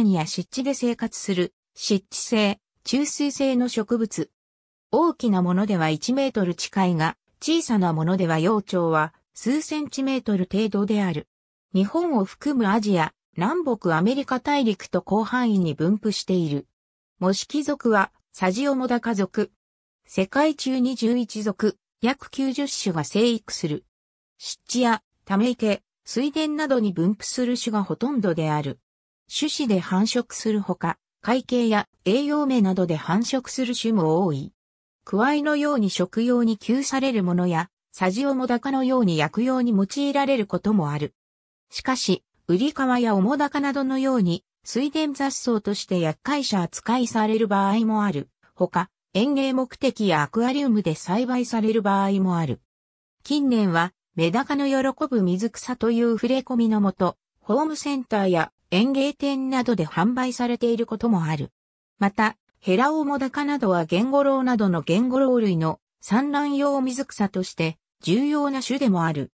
辺や湿地で生活する、湿地性、中水性の植物。大きなものでは1メートル近いが、小さなものでは幼鳥は数センチメートル程度である。日本を含むアジア、南北アメリカ大陸と広範囲に分布している。モシキ族は、サジオモダカ族。世界中に11族、約90種が生育する。湿地や、ため池、水田などに分布する種がほとんどである。種子で繁殖するほか、会計や栄養面などで繁殖する種も多い。くわいのように食用に給されるものや、サジオモダカのように薬用に用いられることもある。しかし、ウリカワやオモダカなどのように、水田雑草として厄介者扱いされる場合もある。ほか、園芸目的やアクアリウムで栽培される場合もある。近年は、メダカの喜ぶ水草という触れ込みのもと、ホームセンターや園芸店などで販売されていることもある。また、ヘラオモダカなどはゲンゴロウなどのゲンゴロウ類の産卵用水草として重要な種でもある。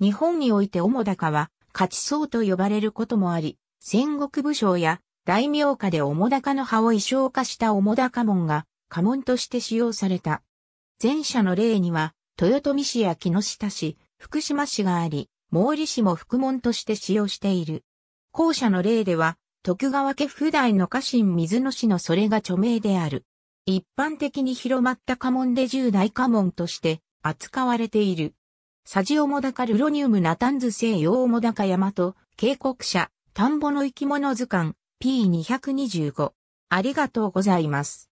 日本においてオモダカは勝ち草と呼ばれることもあり、戦国武将や大名家でオモダカの葉を衣装化したオモダカ門が家紋として使用された。前者の例には、豊臣市や木下市、福島市があり、毛利市も副門として使用している。後者の例では、徳川家譜代の家臣水野氏のそれが著名である。一般的に広まった家紋で十大家紋として扱われている。サジオモダカルロニウムナタンズ西洋モダカヤマ警告者、田んぼの生き物図鑑 P225。ありがとうございます。